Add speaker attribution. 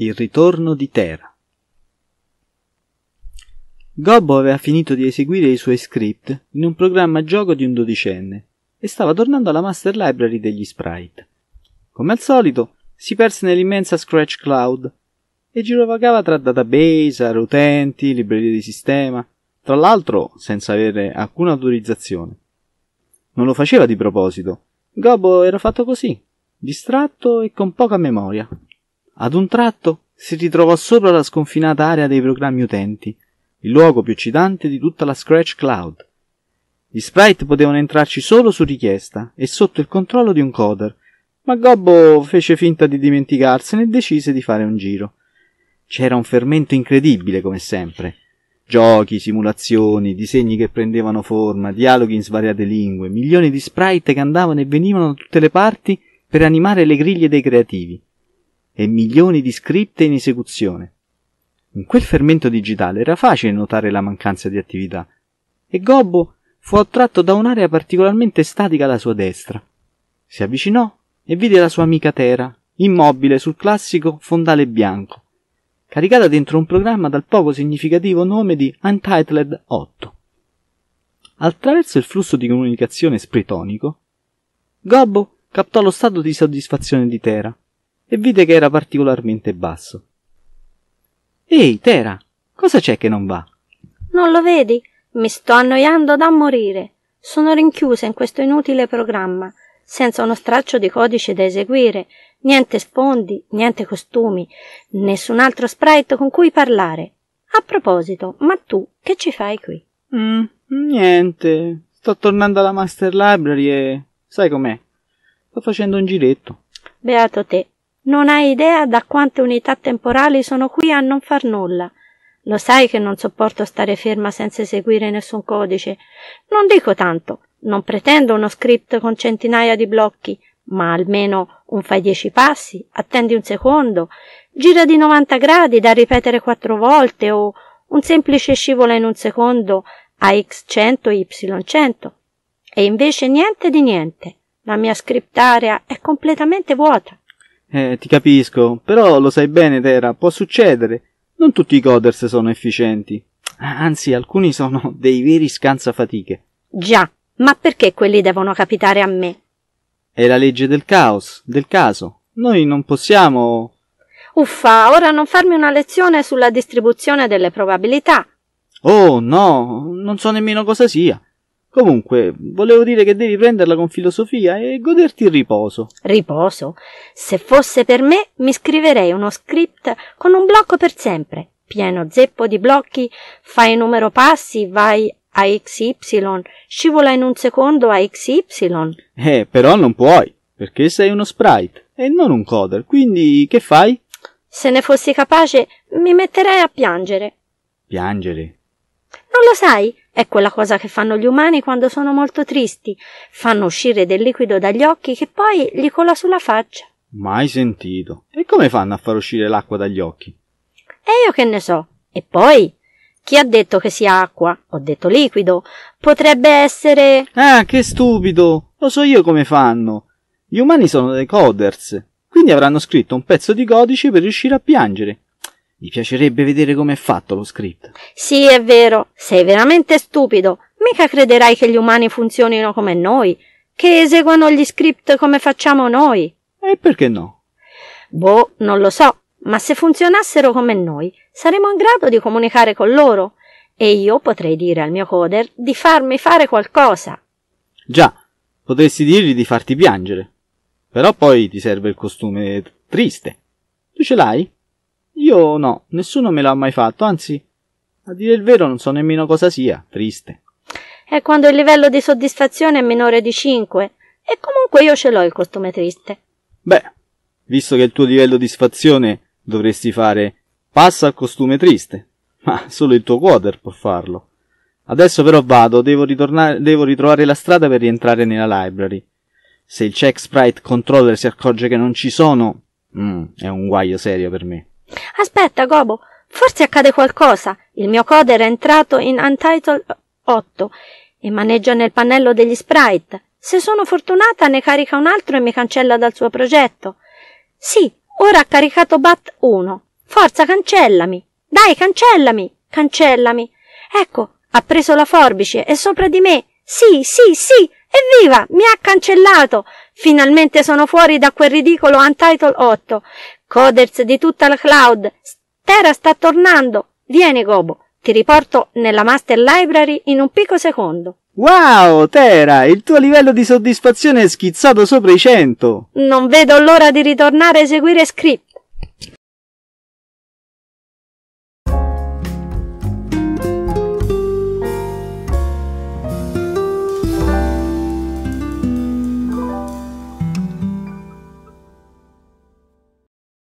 Speaker 1: Il ritorno di Terra. Gobbo aveva finito di eseguire i suoi script in un programma gioco di un dodicenne e stava tornando alla Master Library degli Sprite. Come al solito, si perse nell'immensa Scratch Cloud e girovagava tra database, aree utenti, librerie di sistema, tra l'altro senza avere alcuna autorizzazione. Non lo faceva di proposito. Gobbo era fatto così, distratto e con poca memoria. Ad un tratto si ritrovò sopra la sconfinata area dei programmi utenti, il luogo più eccitante di tutta la Scratch Cloud. Gli sprite potevano entrarci solo su richiesta e sotto il controllo di un coder, ma Gobbo fece finta di dimenticarsene e decise di fare un giro. C'era un fermento incredibile, come sempre. Giochi, simulazioni, disegni che prendevano forma, dialoghi in svariate lingue, milioni di sprite che andavano e venivano da tutte le parti per animare le griglie dei creativi e milioni di scritte in esecuzione. In quel fermento digitale era facile notare la mancanza di attività, e Gobbo fu attratto da un'area particolarmente statica alla sua destra. Si avvicinò e vide la sua amica Tera, immobile sul classico fondale bianco, caricata dentro un programma dal poco significativo nome di Untitled 8. Attraverso il flusso di comunicazione spritonico, Gobbo captò lo stato di soddisfazione di Tera e vide che era particolarmente basso. Ehi, Tera, cosa c'è che non va?
Speaker 2: Non lo vedi? Mi sto annoiando da morire. Sono rinchiusa in questo inutile programma, senza uno straccio di codice da eseguire, niente sfondi, niente costumi, nessun altro sprite con cui parlare. A proposito, ma tu che ci fai qui? Mm,
Speaker 1: niente. Sto tornando alla Master Library e sai com'è? Sto facendo un giretto.
Speaker 2: Beato te. Non hai idea da quante unità temporali sono qui a non far nulla. Lo sai che non sopporto stare ferma senza eseguire nessun codice. Non dico tanto, non pretendo uno script con centinaia di blocchi, ma almeno un fai dieci passi, attendi un secondo, gira di 90 gradi da ripetere quattro volte o un semplice scivola in un secondo a x100, y100. E invece niente di niente. La mia script area è completamente vuota.
Speaker 1: Eh, ti capisco, però lo sai bene, Tera, può succedere. Non tutti i coders sono efficienti. Ah, anzi, alcuni sono dei veri scansafatiche.
Speaker 2: Già, ma perché quelli devono capitare a me?
Speaker 1: È la legge del caos, del caso. Noi non possiamo.
Speaker 2: Uffa, ora non farmi una lezione sulla distribuzione delle probabilità.
Speaker 1: Oh, no, non so nemmeno cosa sia.
Speaker 2: Comunque, volevo dire che devi prenderla con filosofia e goderti il riposo. Riposo? Se fosse per me, mi scriverei uno script con un blocco per sempre, pieno zeppo di blocchi, fai numero passi, vai a XY, scivola in un secondo a XY.
Speaker 1: Eh, però non puoi, perché sei uno sprite e non un coder, quindi che fai?
Speaker 2: Se ne fossi capace, mi metterei a piangere.
Speaker 1: Piangere?
Speaker 2: Non lo sai? È quella cosa che fanno gli umani quando sono molto tristi. Fanno uscire del liquido dagli occhi che poi gli cola sulla faccia.
Speaker 1: Mai sentito. E come fanno a far uscire l'acqua dagli occhi?
Speaker 2: E io che ne so. E poi? Chi ha detto che sia acqua? Ho detto liquido. Potrebbe essere.
Speaker 1: Ah, che stupido! Lo so io come fanno. Gli umani sono dei coders, quindi avranno scritto un pezzo di codice per riuscire a piangere. Mi piacerebbe vedere come è fatto lo script.
Speaker 2: Sì, è vero. Sei veramente stupido. Mica crederai che gli umani funzionino come noi, che eseguano gli script come facciamo noi. E perché no? Boh, non lo so. Ma se funzionassero come noi, saremmo in grado di comunicare con loro. E io potrei dire al mio coder di farmi fare qualcosa.
Speaker 1: Già, potresti dirgli di farti piangere. Però poi ti serve il costume triste. Tu ce l'hai? Io no, nessuno me l'ha mai fatto, anzi, a dire il vero non so nemmeno cosa sia, triste.
Speaker 2: È quando il livello di soddisfazione è minore di 5, e comunque io ce l'ho il costume triste.
Speaker 1: Beh, visto che il tuo livello di sfazione dovresti fare passa al costume triste, ma solo il tuo quarter può farlo. Adesso però vado, devo, devo ritrovare la strada per rientrare nella library. Se il check sprite controller si accorge che non ci sono, mm, è un guaio serio per me.
Speaker 2: Aspetta, Gobo, forse accade qualcosa. Il mio code era entrato in Untitled 8 e maneggia nel pannello degli sprite. Se sono fortunata ne carica un altro e mi cancella dal suo progetto. Sì, ora ha caricato Bat 1. Forza, cancellami. Dai, cancellami. Cancellami. Ecco, ha preso la forbice è sopra di me. Sì, sì, sì. Evviva! Mi ha cancellato! Finalmente sono fuori da quel ridicolo Untitled 8. Coders di tutta la cloud! Terra sta tornando! Vieni, Gobo! Ti riporto nella Master Library in un picco secondo.
Speaker 1: Wow, Tera, il tuo livello di soddisfazione è schizzato sopra i 100.
Speaker 2: Non vedo l'ora di ritornare a eseguire script.